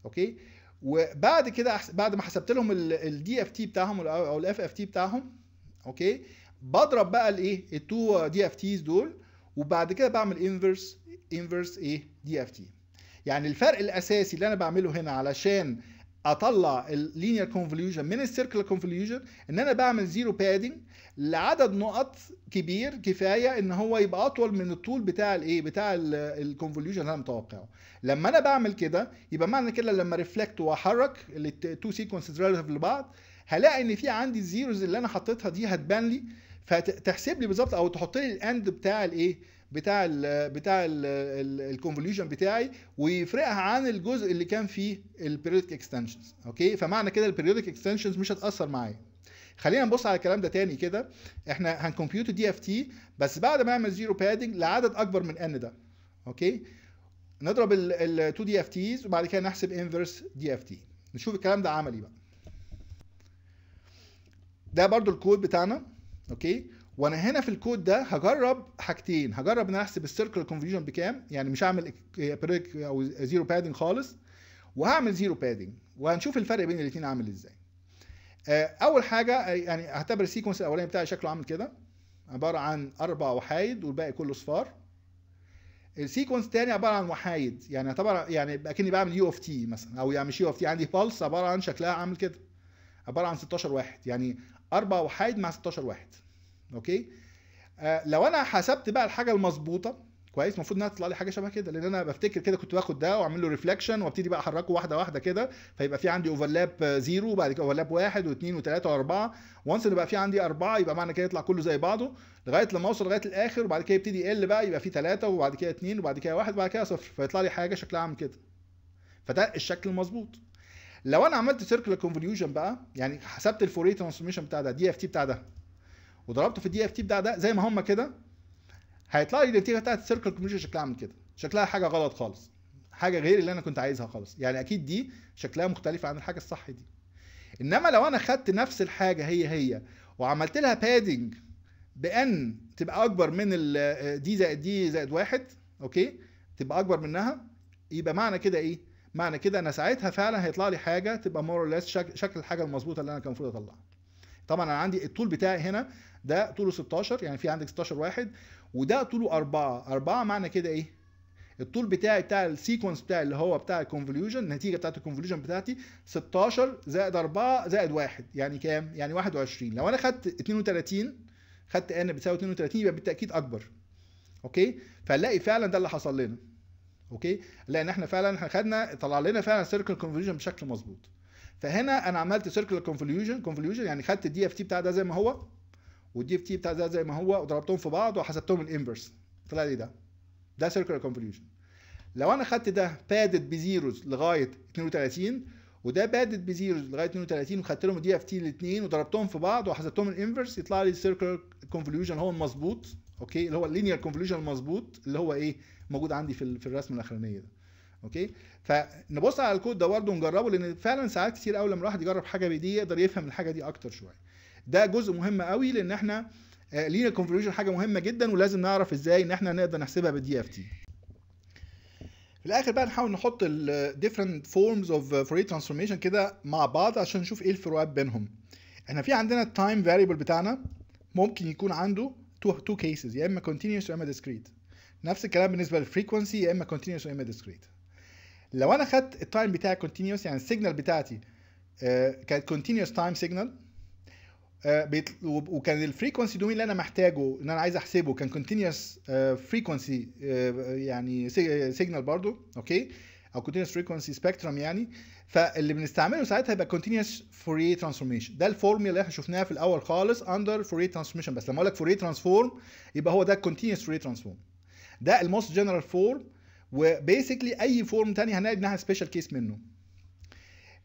اوكي؟ وبعد كده بعد ما حسبت لهم الدي اف تي بتاعهم او الاف اف تي بتاعهم اوكي؟ بضرب بقى الايه؟ التو دي اف تيز دول وبعد كده بعمل انفرس انفرس ايه؟ دي اف تي. يعني الفرق الاساسي اللي انا بعمله هنا علشان اطلع اللينير كونفوليوشن من السيركل كونفوليوشن ان انا بعمل زيرو بادنج لعدد نقط كبير كفايه ان هو يبقى اطول من الطول بتاع الايه بتاع الكونفوليوشن اللي انا متوقعه لما انا بعمل كده يبقى معنى كده لما ريفلكت واحرك التو سيكونسز ريلاتيف لبعض هلاقي ان في عندي الزيروز اللي انا حطيتها دي هتبان لي فتحسب لي بالظبط او تحط لي الاند بتاع الايه بتاع ال بتاع الكونفوليوشن بتاعي ويفرقها عن الجزء اللي كان فيه البيريودك اكستنشنز اوكي فمعنى كده البيريودك اكستنشنز مش هتاثر معايا خلينا نبص على الكلام ده تاني كده احنا هنكمبيوت دي اف تي بس بعد ما اعمل زيرو بادنج لعدد اكبر من ان ده اوكي نضرب ال 2 دي اف تيز وبعد كده نحسب انفرس دي اف تي نشوف الكلام ده عملي بقى ده برضو الكود بتاعنا اوكي وانا هنا في الكود ده هجرب حاجتين هجرب ان انا احسب السيركل كونفيجن بكام يعني مش هعمل بريك او زيرو بادنج خالص وهعمل زيرو بادنج وهنشوف الفرق بين الاثنين عامل ازاي آه، اول حاجه آه، يعني اعتبر السيكونس الاولاني بتاعي شكله عامل كده عباره عن اربع وحايد والباقي كله صفار السيكونس الثاني عباره عن وحايد يعني اعتبر يعني اكني بعمل يو اوف تي مثلا او يعني مش يو اوف تي عندي بالس عباره عن شكلها عامل كده عباره عن 16 واحد يعني اربع وحايد مع 16 واحد اوكي آه لو انا حسبت بقى الحاجه المظبوطه كويس المفروض انها تطلع لي حاجه شبه كده لان انا بفتكر كده كنت باخد ده واعمل له ريفلكشن وابتدي بقى احركه واحده واحده كده فيبقى في عندي اوفرلاب زيرو وبعد كده اوفرلاب واحد واثنين وثلاثه واربعه وانس ان بقى في عندي اربعه يبقى معنى كده يطلع كله زي بعضه لغايه لما اوصل لغايه الاخر وبعد كده يبتدي يقل بقى يبقى في ثلاثه وبعد كده اثنين وبعد كده واحد وبعد كده صفر فيطلع لي حاجه شكلها عامل كده فده الشكل المظبوط لو انا عملت سيركل كونفوليوشن بقى يعني حسبت الفوري ترانسفورميشن بتاع ده دي اف تي بتاع ده وضربته في الدي اف تي بتاع ده زي ما هم كده هيطلع لي النتيجه بتاعت السيركل كومبيوتر شكلها عامل كده شكلها حاجه غلط خالص حاجه غير اللي انا كنت عايزها خالص يعني اكيد دي شكلها مختلفه عن الحاجه الصح دي انما لو انا خدت نفس الحاجه هي هي وعملت لها بادنج بان تبقى اكبر من دي زائد دي زائد واحد اوكي تبقى اكبر منها يبقى معنى كده ايه معنى كده انا ساعتها فعلا هيطلع لي حاجه تبقى مور ليس شكل الحاجه المظبوطه اللي انا كان المفروض اطلعها طبعا انا عندي الطول بتاعي هنا ده طوله 16 يعني في عندك 16 واحد وده طوله 4 4 معنى كده ايه الطول بتاعي بتاع السيكونس بتاعي اللي هو بتاع الكونفوليوجن النتيجه بتاعت الكونفوليوجن بتاعتي 16 زائد 4 زائد 1 يعني كام؟ يعني 21 لو انا خدت 32 خدت ان بتساوي 32 يبقى بالتاكيد اكبر اوكي فنلاقي فعلا ده اللي حصل لنا اوكي لان احنا فعلا احنا خدنا طلع لنا فعلا سيركل كونفوليوجن بشكل مظبوط فهنا انا عملت سيركل كونفوليوجن كونفوليوجن يعني خدت الدي اف تي بتاع ده زي ما هو اف تي بتاع ده زي ما هو وضربتهم في بعض وحسبتهم الانفرس طلع لي ده ده سيركلر كونفوليوشن لو انا خدت ده بادد بزيروز لغايه 32 وده بادد بزيروز لغايه 32 وخدت لهم دي اف تي الاثنين وضربتهم في بعض وحسبتهم الانفرس يطلع لي السيركلر كونفوليوشن هو المظبوط اوكي اللي هو اللينير كونفوليوشن المظبوط اللي هو ايه موجود عندي في في الرسمه الاخرانيه ده اوكي فنبص على الكود ده برده ونجربه لان فعلا ساعات كتير قوي لما الواحد يجرب حاجه بايديه يقدر يفهم الحاجه دي اكتر شويه ده جزء مهم قوي لان احنا آه، لينا كونفوليوشن حاجه مهمه جدا ولازم نعرف ازاي ان احنا نقدر نحسبها بالدي اف تي في الاخر بقى نحاول نحط ال different forms of uh, Fourier transformation كده مع بعض عشان نشوف ايه الفروقات بينهم احنا في عندنا التايم فاريبل بتاعنا ممكن يكون عنده تو two كيسز يا اما continuous يا اما discrete نفس الكلام بالنسبه للفريكونسي يا اما continuous يا اما discrete لو انا خدت التايم بتاعي continuous يعني السيجنال بتاعتي آه، كانت continuous تايم سيجنال آه، وكان الفريكونسي دومين اللي انا محتاجه ان انا عايز احسبه كان كونتينوس فريكونسي آه، آه، يعني سيجنال برضو اوكي او كونتينوس فريكونسي سبيكترم يعني فاللي بنستعمله ساعتها هيبقى كونتينوس فوريه ترانسفورميشن ده الفورميلا اللي احنا شفناها في الاول خالص اندر فوريه ترانسفورميشن بس لما اقول لك فوريه ترانسفورم يبقى هو ده كونتينوس فوريه ترانسفورم ده الموست جنرال فورم وبيسكلي اي فورم تاني هنلاقي انها سبيشال كيس منه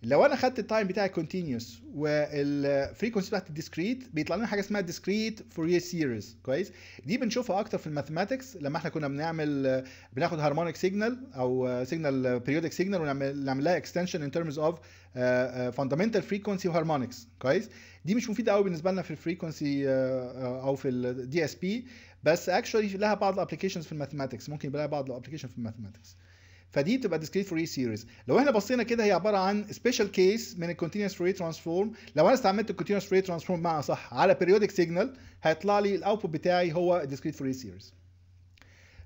لو انا خدت التايم بتاعي كونتينيوس والفريكونسي بتاعت الديسكريت بيطلع لنا حاجه اسمها ديسكريت فورير سيريز كويس دي بنشوفها اكتر في الماثماتكس لما احنا كنا بنعمل بناخد هارمونيك سيجنال او سيجنال بيريودك سيجنال ونعمل لها اكستنشن ان ترمز اوف فاندمنتال فريكونسي وهارمونكس كويس دي مش مفيده قوي بالنسبه لنا في الفريكونسي آه، او في الدي اس بي بس اكشولي لها بعض الابلكيشنز في الماثماتكس ممكن يبقى لها بعض الابلكيشن في الماثماتكس فدي بتبقى discrete Fourier سيريز لو احنا بصينا كده هي عباره عن سبيشال كيس من continuous Fourier ترانسفورم لو انا استعملت continuous Fourier ترانسفورم مع صح على periodic سيجنال هيطلع لي الاوتبوت بتاعي هو discrete Fourier سيريز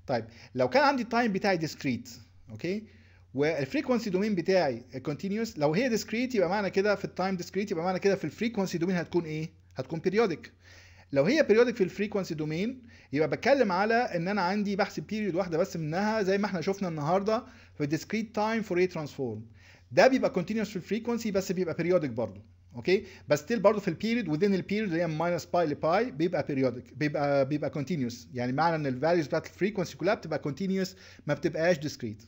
طيب لو كان عندي التايم بتاعي discrete اوكي والفريكونسي دومين بتاعي الكونتينوس لو هي discrete يبقى معنى كده في التايم discrete يبقى معنى كده في الفريكونسي دومين هتكون ايه هتكون periodic لو هي بيريودك في الفريكونسي دومين يبقى بتكلم على ان انا عندي بحسب بيريود واحده بس منها زي ما احنا شفنا النهارده في ديسكريت تايم فور اي ترانسفورم ده بيبقى كونتينوس في الفريكونسي بس بيبقى بيريودك برضه اوكي بس ستيل برضه في البيريود وذين البيريود اللي هي ماينس باي لباي بيبقى بيريودك بيبقى بيبقى كونتينوس يعني معنى ان الفاليوز بتاعت الفريكونسي كلها بتبقى كونتينوس ما بتبقاش ديسكريت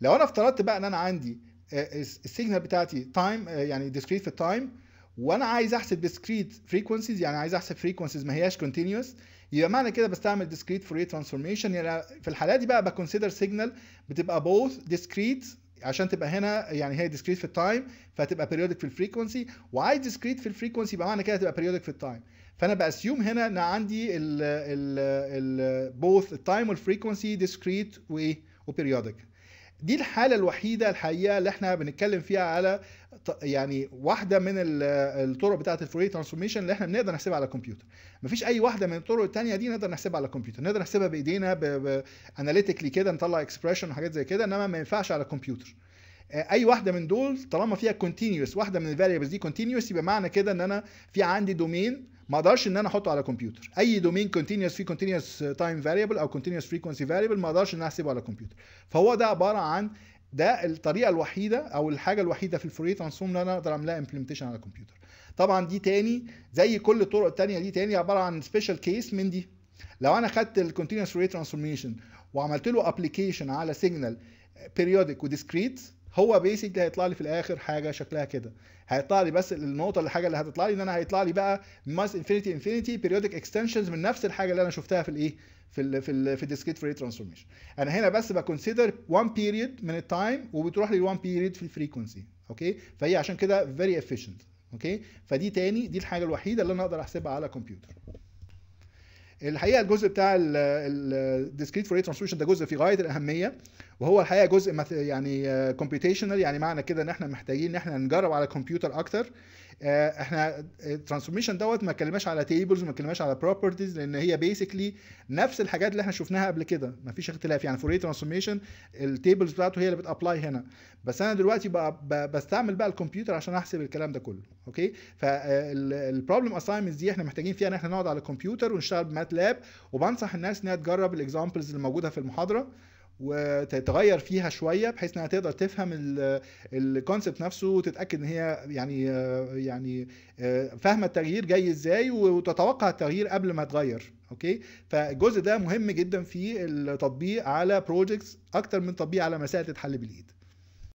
لو انا افترضت بقى ان انا عندي آه، آه، السيجنال بتاعتي تايم آه، يعني ديسكريت في التايم وانا عايز احسب ديسكريت فريكونسيز يعني عايز احسب فريكونسيز ما هياش كونتينوس يبقى معنى كده بستعمل ديسكريت فوريه ترانسفورميشن يعني في الحاله دي بقى بكونسيدر سيجنال بتبقى بوث ديسكريت عشان تبقى هنا يعني هي ديسكريت في التايم فهتبقى بيريودك في الفريكونسي وعايز ديسكريت في الفريكونسي يبقى معنى كده هتبقى بيريودك في التايم فانا باسيوم هنا ان عندي ال ال ال بوث التايم والفريكونسي ديسكريت وايه وبيريودك دي الحالة الوحيدة الحقيقة اللي احنا بنتكلم فيها على يعني واحدة من الطرق بتاعة الفوري ترانسفورميشن اللي احنا بنقدر نحسبها على الكمبيوتر مفيش أي واحدة من الطرق التانية دي نقدر نحسبها على الكمبيوتر نقدر نحسبها بإيدينا أناليتيكلي كده نطلع اكسبريشن وحاجات زي كده إنما ما ينفعش على الكمبيوتر آه، اي واحده من دول طالما فيها كونتينيوس واحده من الفاريبلز دي كونتينيوس يبقى معنى كده ان انا في عندي دومين ما اقدرش ان انا احطه على كمبيوتر اي دومين كونتينوس فيه كونتينوس تايم فاريبل او كونتينوس فريكونسي فاريبل ما اقدرش ان انا احسبه على كمبيوتر فهو ده عباره عن ده الطريقه الوحيده او الحاجه الوحيده في الفوريه ترانسفورم اللي انا اقدر اعملها امبلمنتيشن على الكمبيوتر طبعا دي تاني زي كل الطرق التانيه دي تاني عباره عن سبيشال كيس من دي لو انا خدت الكونتينوس فوريه ترانسفورميشن وعملت له ابلكيشن على سيجنال بيريودك وديسكريت هو بيسكلي هيطلع لي في الاخر حاجه شكلها كده هيطلع لي بس النقطه اللي الحاجه اللي هتطلع لي ان انا هيطلع لي بقى ماس انفينيتي انفينيتي بيريودك اكستنشنز من نفس الحاجه اللي انا شفتها في الايه في الـ في الـ في الديسكريت فري ترانسفورميشن انا هنا بس بكونسيدر 1 بيريد من التايم وبتروح لي 1 بيريد في الفريكونسي اوكي فهي عشان كده فيري افيشنت اوكي فدي تاني دي الحاجه الوحيده اللي انا اقدر احسبها على كمبيوتر الحقيقه الجزء بتاع الديسكريت فري ترانسفورميشن ده جزء في غايه الاهميه وهو الحقيقه جزء يعني كومبيوتيشنال آه، يعني معنى كده ان احنا محتاجين ان احنا نجرب على كمبيوتر اكتر آه، احنا الترانسفورميشن آه، دوت ما اتكلمناش على تيبلز ما اتكلمناش على بروبرتيز لان هي بيسكلي نفس الحاجات اللي احنا شفناها قبل كده ما فيش اختلاف يعني فوريه ترانسفورميشن التيبلز بتاعته هي اللي بتابلاي هنا بس انا دلوقتي بقى بستعمل بقى الكمبيوتر عشان احسب الكلام ده كله اوكي فالبروبلم اساينمنتس دي احنا محتاجين فيها ان احنا نقعد على الكمبيوتر ونشتغل بمات لاب وبنصح الناس انها تجرب الاكزامبلز اللي موجوده في المحاضره وتتغير فيها شويه بحيث انها تقدر تفهم الكونسبت نفسه وتتاكد ان هي يعني يعني آه، فاهمه التغيير جاي ازاي وتتوقع التغيير قبل ما تغير اوكي فالجزء ده مهم جدا في التطبيق على بروجكتس اكتر من تطبيق على مسائل تتحل بالايد